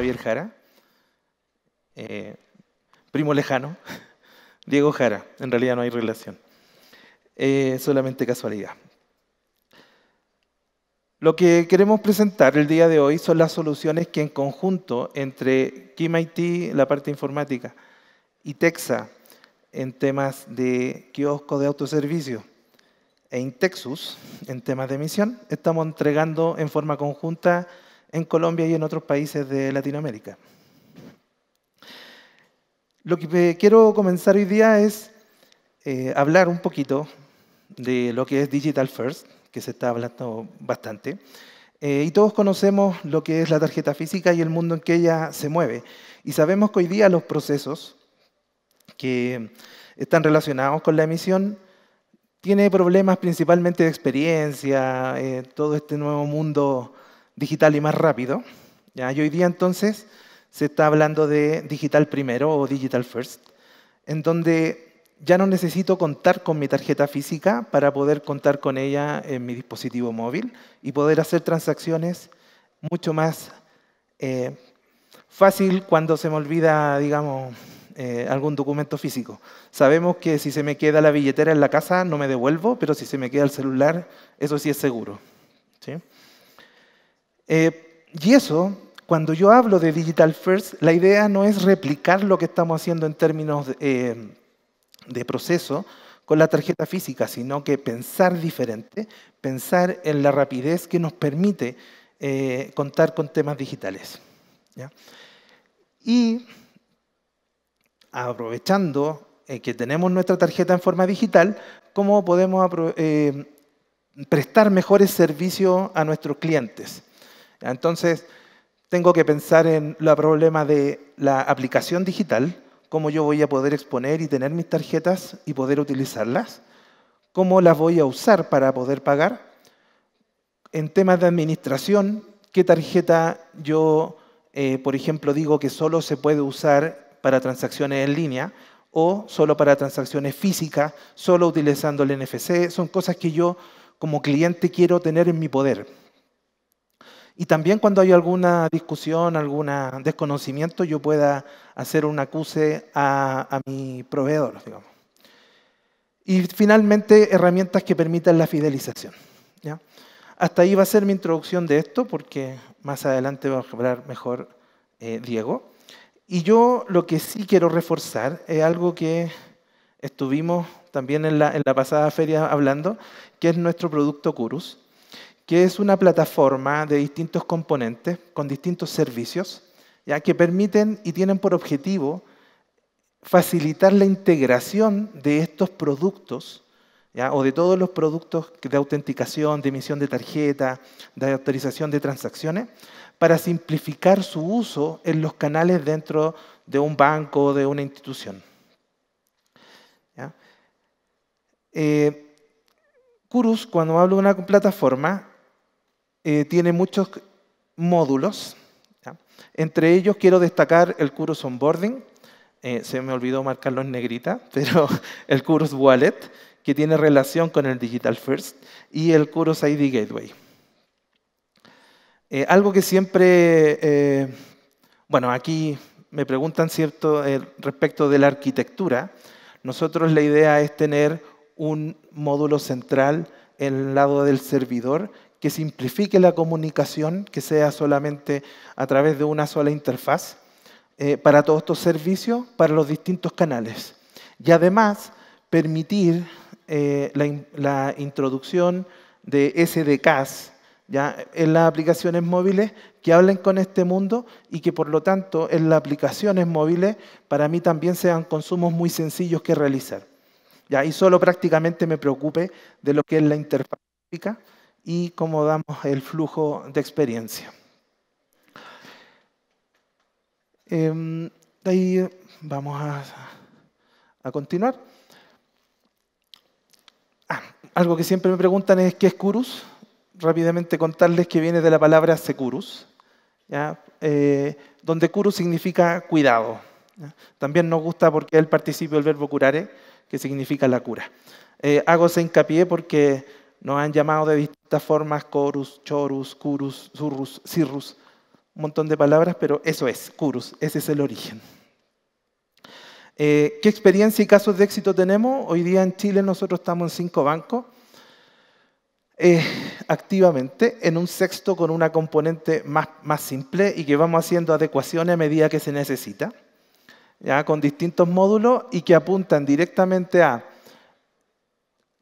Javier Jara, eh, primo lejano, Diego Jara, en realidad no hay relación, eh, solamente casualidad. Lo que queremos presentar el día de hoy son las soluciones que en conjunto entre KIMIT, la parte informática, y Texa en temas de kiosco de autoservicio e Intexus en temas de emisión, estamos entregando en forma conjunta en Colombia y en otros países de Latinoamérica. Lo que quiero comenzar hoy día es eh, hablar un poquito de lo que es Digital First, que se está hablando bastante. Eh, y todos conocemos lo que es la tarjeta física y el mundo en que ella se mueve. Y sabemos que hoy día los procesos que están relacionados con la emisión tiene problemas principalmente de experiencia, eh, todo este nuevo mundo digital y más rápido. ¿ya? Y hoy día entonces se está hablando de digital primero o digital first, en donde ya no necesito contar con mi tarjeta física para poder contar con ella en mi dispositivo móvil y poder hacer transacciones mucho más eh, fácil cuando se me olvida, digamos, eh, algún documento físico. Sabemos que si se me queda la billetera en la casa no me devuelvo, pero si se me queda el celular, eso sí es seguro. ¿sí? Eh, y eso, cuando yo hablo de Digital First, la idea no es replicar lo que estamos haciendo en términos de, eh, proceso con la tarjeta física, sino que pensar diferente, pensar en la rapidez que nos permite eh, contar con temas digitales. Y aprovechando que tenemos nuestra tarjeta en forma digital, ¿cómo podemos prestar mejores servicios a nuestros clientes? Entonces, tengo que pensar en el problema de la aplicación digital, cómo yo voy a poder exponer y tener mis tarjetas y poder utilizarlas, cómo las voy a usar para poder pagar. En temas de administración, qué tarjeta yo, eh, por ejemplo, digo que solo se puede usar para transacciones en línea o solo para transacciones físicas, solo utilizando el NFC. Son cosas que yo como cliente quiero tener en mi poder. Y también cuando hay alguna discusión, algún desconocimiento, yo pueda hacer un acuse a, mi proveedor, digamos. Y finalmente, herramientas que permitan la fidelización. ¿ya? Hasta ahí va a ser mi introducción de esto, porque más adelante va a hablar mejor eh, Diego. Y yo lo que sí quiero reforzar es algo que estuvimos también en la, en la pasada feria hablando, que es nuestro producto Curus que es una plataforma de distintos componentes con distintos servicios, ya que permiten y tienen por objetivo facilitar la integración de estos productos o de todos los productos de autenticación, de emisión de tarjeta, de autorización de transacciones, para simplificar su uso en los canales dentro de un banco o de una institución. Curus, eh, cuando hablo de una plataforma, eh, tiene muchos módulos. Entre ellos quiero destacar el Curus Onboarding. Eh, se me olvidó marcarlo en negrita, pero el Curus Wallet, que tiene relación con el Digital First, y el Curus ID Gateway. Eh, algo que siempre, bueno, aquí me preguntan cierto respecto de la arquitectura. Nosotros la idea es tener un módulo central en el lado del servidor que simplifique la comunicación, que sea solamente a través de una sola interfaz eh, para todos estos servicios, para los distintos canales. Y además, permitir eh, la, introducción de SDKs ¿ya? en las aplicaciones móviles que hablen con este mundo y que por lo tanto en las aplicaciones móviles para mí también sean consumos muy sencillos que realizar. ¿ya? Y solo prácticamente me preocupe de lo que es la interfaz y cómo damos el flujo de experiencia. Em, de ahí vamos a, continuar. Ah, algo que siempre me preguntan es qué es Curus. Rápidamente contarles que viene de la palabra securus, eh, donde Curus significa cuidado. También nos gusta porque es el participio del verbo curare, que significa la cura. Eh, hago ese hincapié porque nos han llamado de distintas formas, corus, chorus, curus, surrus, cirrus, un montón de palabras, pero eso es, curus, ese es el origen. Eh, ¿Qué experiencia y casos de éxito tenemos? Hoy día en Chile nosotros estamos en cinco bancos, eh, activamente, en un sexto con una componente más, más simple y que vamos haciendo adecuaciones a medida que se necesita, ya, con distintos módulos y que apuntan directamente a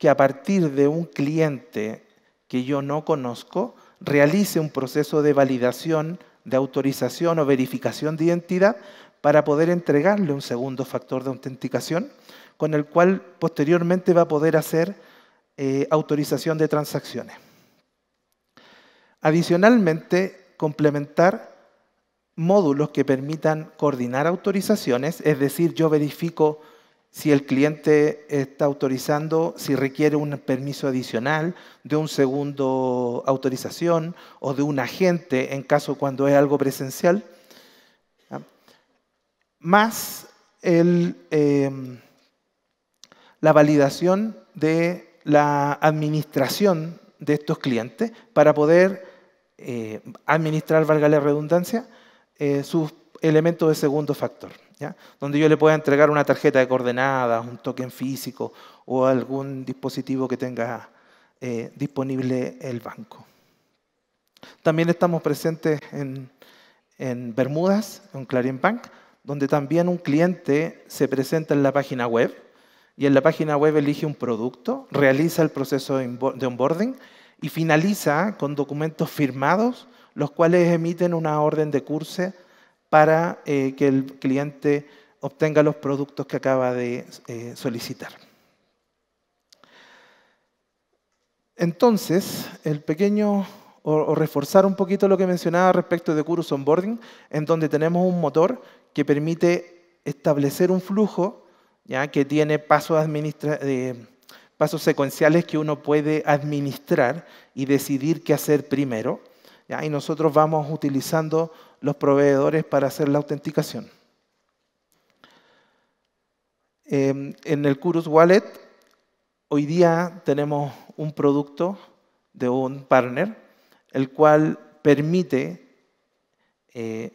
que a partir de un cliente que yo no conozco realice un proceso de validación, de autorización o verificación de identidad para poder entregarle un segundo factor de autenticación con el cual posteriormente va a poder hacer eh, autorización de transacciones. Adicionalmente, complementar módulos que permitan coordinar autorizaciones, es decir, yo verifico si el cliente está autorizando, si requiere un permiso adicional de un segundo autorización o de un agente en caso cuando es algo presencial, más em, la validación de la administración de estos clientes para poder eh, administrar, valga la redundancia, eh, sus elemento de segundo factor, donde yo le pueda entregar una tarjeta de coordenadas, un token físico o algún dispositivo que tenga eh, disponible el banco. También estamos presentes en, Bermudas, en Clarion Bank, donde también un cliente se presenta en la página web y en la página web elige un producto, realiza el proceso de onboarding y finaliza con documentos firmados, los cuales emiten una orden de curso para eh, que el cliente obtenga los productos que acaba de eh, solicitar. Entonces, el pequeño, o, reforzar un poquito lo que mencionaba respecto de Curus Onboarding, en donde tenemos un motor que permite establecer un flujo ¿ya? que tiene pasos eh, secuenciales que uno puede administrar y decidir qué hacer primero y nosotros vamos utilizando los proveedores para hacer la autenticación. Em, en el Curus Wallet, hoy día tenemos un producto de un partner, el cual permite eh,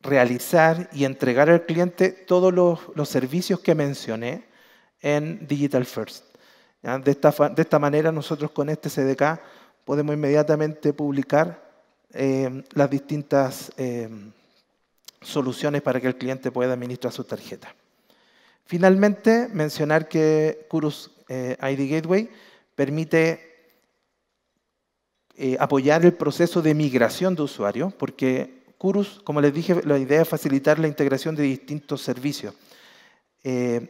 realizar y entregar al cliente todos los, servicios que mencioné en Digital First. De, esta, de esta manera nosotros con este CDK podemos inmediatamente publicar Em, las distintas em, soluciones para que el cliente pueda administrar su tarjeta. Finalmente, mencionar que Curus eh, ID Gateway permite eh, apoyar el proceso de migración de usuarios, porque Curus, como les dije, la idea es facilitar la integración de distintos servicios. Eh,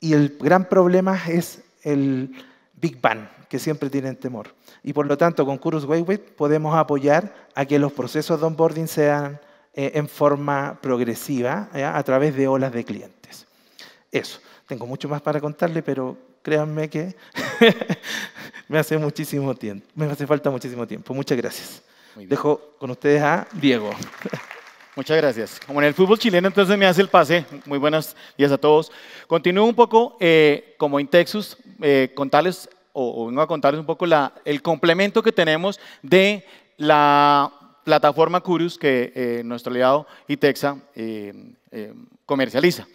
y el gran problema es el, Big Bang, que siempre tienen temor. Y por lo tanto, con Curus Waywit podemos apoyar a que los procesos de onboarding sean eh, en forma progresiva a través de olas de clientes. Eso. Tengo mucho más para contarle, pero créanme que me hace muchísimo tiempo. Me hace falta muchísimo tiempo. Muchas gracias. Dejo con ustedes a Diego. Muchas gracias. Como en el fútbol chileno, entonces me hace el pase. Muy buenos días a todos. Continúo un poco eh, como Texas. Eh, contarles, o, vengo a contarles un poco la, el complemento que tenemos de la plataforma Curious que eh, nuestro aliado ITEXA eh, comercializa.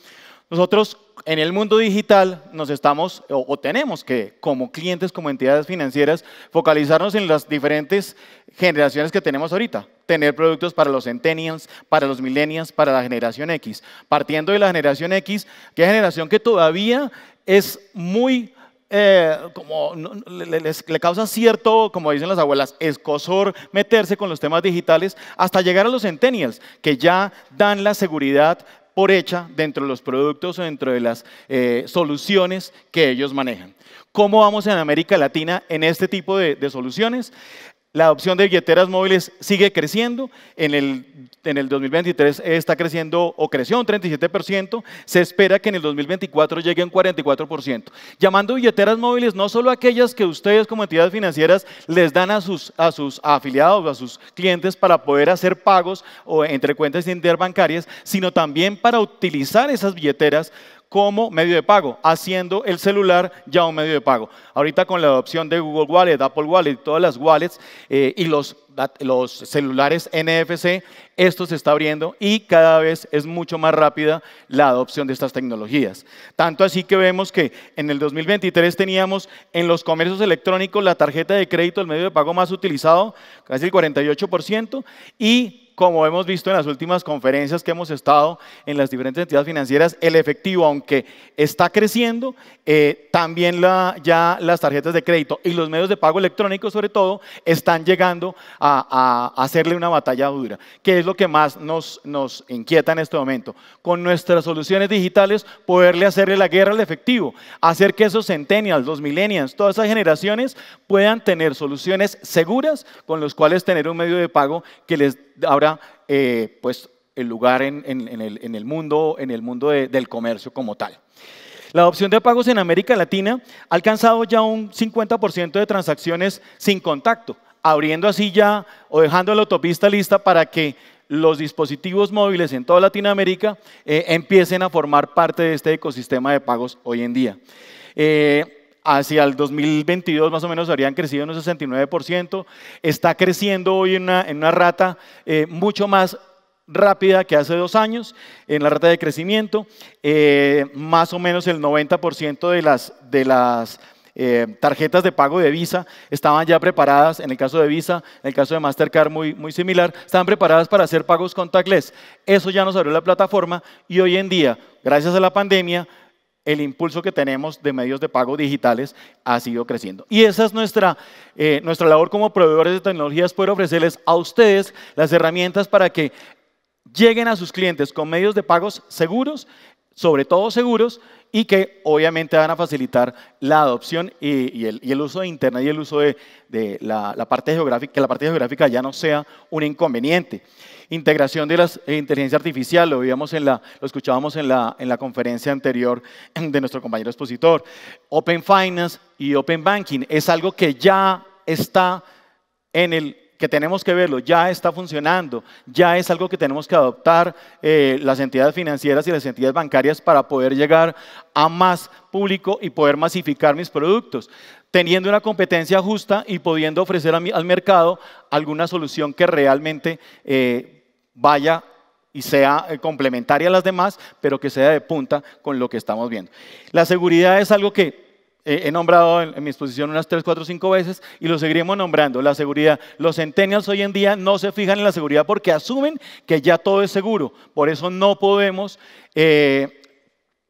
Nosotros en el mundo digital nos estamos o, tenemos que, como clientes, como entidades financieras, focalizarnos en las diferentes generaciones que tenemos ahorita. Tener productos para los centennials, para los millennials, para la generación X. Partiendo de la generación X, que es generación que todavía es muy eh, como le, causa cierto, como dicen las abuelas, escosor meterse con los temas digitales hasta llegar a los centennials, que ya dan la seguridad por hecha dentro de los productos o dentro de las eh, soluciones que ellos manejan. ¿Cómo vamos en América Latina en este tipo de soluciones? La opción de billeteras móviles sigue creciendo. En el, en el 2023 está creciendo o creció un 37%. Se espera que en el 2024 llegue a un 44%. Llamando billeteras móviles no solo aquellas que ustedes como entidades financieras les dan a sus, a sus afiliados, a sus clientes para poder hacer pagos o entre cuentas interbancarias, sino también para utilizar esas billeteras como medio de pago, haciendo el celular ya un medio de pago. Ahorita con la adopción de Google Wallet, Apple Wallet, todas las wallets eh, y los, los celulares NFC, esto se está abriendo y cada vez es mucho más rápida la adopción de estas tecnologías. Tanto así que vemos que en el 2023 teníamos en los comercios electrónicos la tarjeta de crédito, el medio de pago más utilizado, casi el 48%, y como hemos visto en las últimas conferencias que hemos estado en las diferentes entidades financieras, el efectivo, aunque está creciendo, eh, también ya las tarjetas de crédito y los medios de pago electrónicos, sobre todo, están llegando a, hacerle una batalla dura, que es lo que más nos, nos inquieta en este momento. Con nuestras soluciones digitales, poderle hacerle la guerra al efectivo, hacer que esos centennials, los millennials, todas esas generaciones puedan tener soluciones seguras con los cuales tener un medio de pago que les ahora eh, pues, el lugar en, el, mundo, en el mundo del comercio como tal. La adopción de pagos en América Latina ha alcanzado ya un 50% de transacciones sin contacto, abriendo así ya o dejando la autopista lista para que los dispositivos móviles en toda Latinoamérica eh, empiecen a formar parte de este ecosistema de pagos hoy en día. Eh, hacia el 2022 más o menos habrían crecido en un 69%, está creciendo hoy en una, en una rata eh, mucho más rápida que hace dos años, en la rata de crecimiento, eh, más o menos el 90% de las, de las eh, tarjetas de pago de Visa estaban ya preparadas, en el caso de Visa, en el caso de Mastercard muy, muy similar, estaban preparadas para hacer pagos con contactless. Eso ya nos abrió la plataforma y hoy en día, gracias a la pandemia, el impulso que tenemos de medios de pago digitales ha sido creciendo. Y esa es nuestra, eh, nuestra labor como proveedores de tecnologías, poder ofrecerles a ustedes las herramientas para que lleguen a sus clientes con medios de pagos seguros sobre todo seguros, y que obviamente van a facilitar la adopción y, el, uso de Internet y el uso de, la, parte geográfica, que la parte geográfica ya no sea un inconveniente. Integración de la eh, inteligencia artificial, lo, en la, lo escuchábamos en la conferencia anterior de nuestro compañero expositor. Open Finance y Open Banking es algo que ya está en el que tenemos que verlo, ya está funcionando, ya es algo que tenemos que adoptar eh, las entidades financieras y las entidades bancarias para poder llegar a más público y poder masificar mis productos, teniendo una competencia justa y pudiendo ofrecer al mercado alguna solución que realmente eh, vaya y sea eh, complementaria a las demás, pero que sea de punta con lo que estamos viendo. La seguridad es algo que he nombrado en, mi exposición unas 3, 4, 5 veces y lo seguiremos nombrando, la seguridad. Los centennials hoy en día no se fijan en la seguridad porque asumen que ya todo es seguro. Por eso no podemos eh,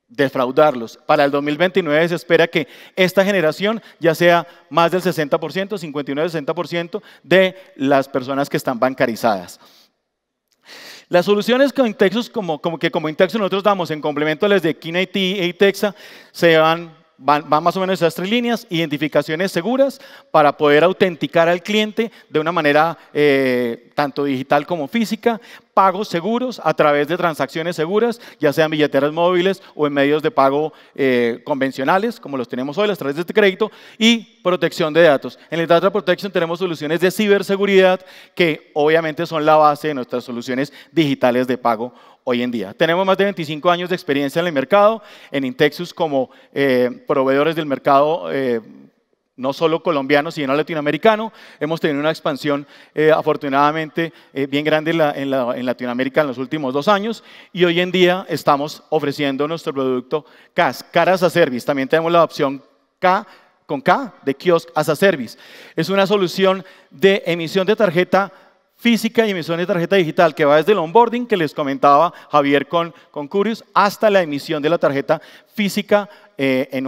defraudarlos. Para el 2029 se espera que esta generación ya sea más del 60%, 59-60% de las personas que están bancarizadas. Las soluciones con como, que como Intexus nosotros damos en complemento a las de Kina IT e Texas se van Van, más o menos esas tres líneas, identificaciones seguras para poder autenticar al cliente de una manera eh, tanto digital como física, pagos seguros a través de transacciones seguras, ya sean billeteras móviles o en medios de pago eh, convencionales, como los tenemos hoy, las través de este crédito, y protección de datos. En el Data Protection tenemos soluciones de ciberseguridad que obviamente son la base de nuestras soluciones digitales de pago hoy en día. Tenemos más de 25 años de experiencia en el mercado, en Intexus como eh, proveedores del mercado. Eh, no solo colombiano, sino latinoamericano. Hemos tenido una expansión, eh, afortunadamente, bien grande en, Latinoamérica en los últimos dos años y hoy en día estamos ofreciendo nuestro producto CAS, Caras a Service. También tenemos la opción K con K de Kiosk as a Service. Es una solución de emisión de tarjeta física y emisión de tarjeta digital, que va desde el onboarding que les comentaba Javier con, con Curious hasta la emisión de la tarjeta física eh, en,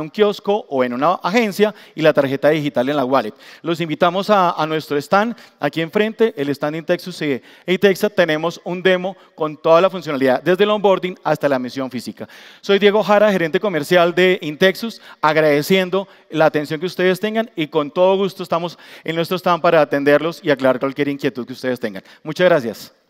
un kiosco o en una agencia y la tarjeta digital en la wallet. Los invitamos a, nuestro stand aquí enfrente, el stand Intexus y eh, e Intexa. Tenemos un demo con toda la funcionalidad, desde el onboarding hasta la misión física. Soy Diego Jara, gerente comercial de Intexus, agradeciendo la atención que ustedes tengan y con todo gusto estamos en nuestro stand para atenderlos y aclarar cualquier inquietud que ustedes tengan. Muchas gracias.